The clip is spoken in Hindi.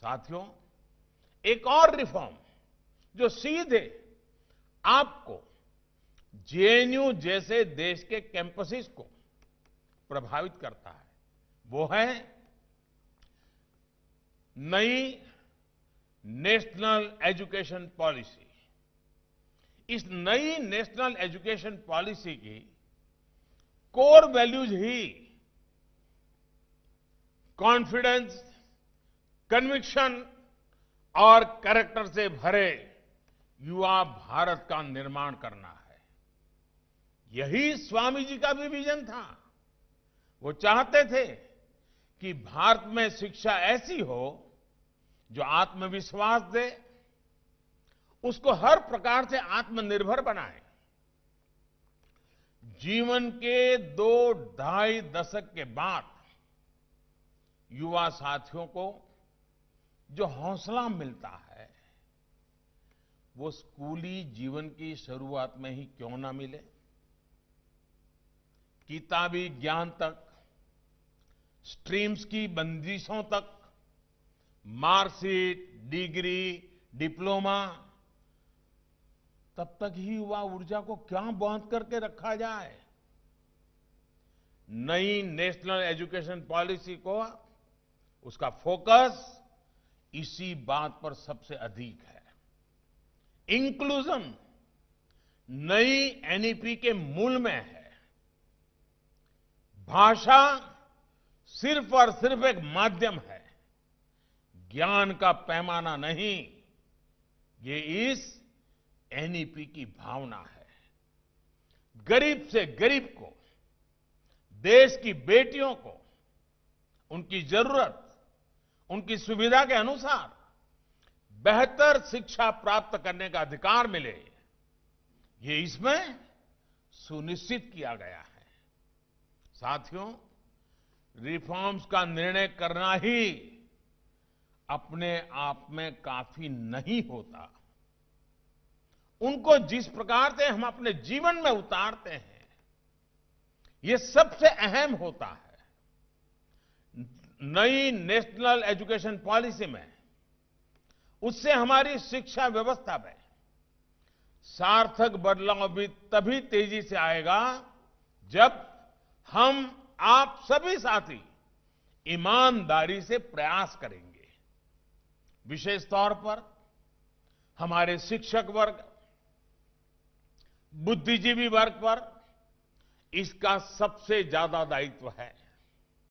साथियों एक और रिफॉर्म जो सीधे आपको जेएनयू जैसे देश के कैंपसेस को प्रभावित करता है वो है नई नेशनल एजुकेशन पॉलिसी इस नई नेशनल एजुकेशन पॉलिसी की कोर वैल्यूज ही कॉन्फिडेंस कन्विक्शन और कैरेक्टर से भरे युवा भारत का निर्माण करना है यही स्वामी जी का भी विजन था वो चाहते थे कि भारत में शिक्षा ऐसी हो जो आत्मविश्वास दे उसको हर प्रकार से आत्मनिर्भर बनाए जीवन के दो ढाई दशक के बाद युवा साथियों को जो हौसला मिलता है वो स्कूली जीवन की शुरुआत में ही क्यों ना मिले किताबी ज्ञान तक स्ट्रीम्स की बंदिशों तक मार्कशीट डिग्री डिप्लोमा तब तक ही युवा ऊर्जा को क्या बहुत करके रखा जाए नई नेशनल एजुकेशन पॉलिसी को उसका फोकस इसी बात पर सबसे अधिक है इंक्लूजन नई एनईपी e के मूल में है भाषा सिर्फ और सिर्फ एक माध्यम है ज्ञान का पैमाना नहीं ये इस एनईपी e की भावना है गरीब से गरीब को देश की बेटियों को उनकी जरूरत उनकी सुविधा के अनुसार बेहतर शिक्षा प्राप्त करने का अधिकार मिले ये इसमें सुनिश्चित किया गया है साथियों रिफॉर्म्स का निर्णय करना ही अपने आप में काफी नहीं होता उनको जिस प्रकार से हम अपने जीवन में उतारते हैं ये सबसे अहम होता है नई नेशनल एजुकेशन पॉलिसी में उससे हमारी शिक्षा व्यवस्था में सार्थक बदलाव भी तभी तेजी से आएगा जब हम आप सभी साथी ईमानदारी से प्रयास करेंगे विशेष तौर पर हमारे शिक्षक वर्ग बुद्धिजीवी वर्ग पर इसका सबसे ज्यादा दायित्व है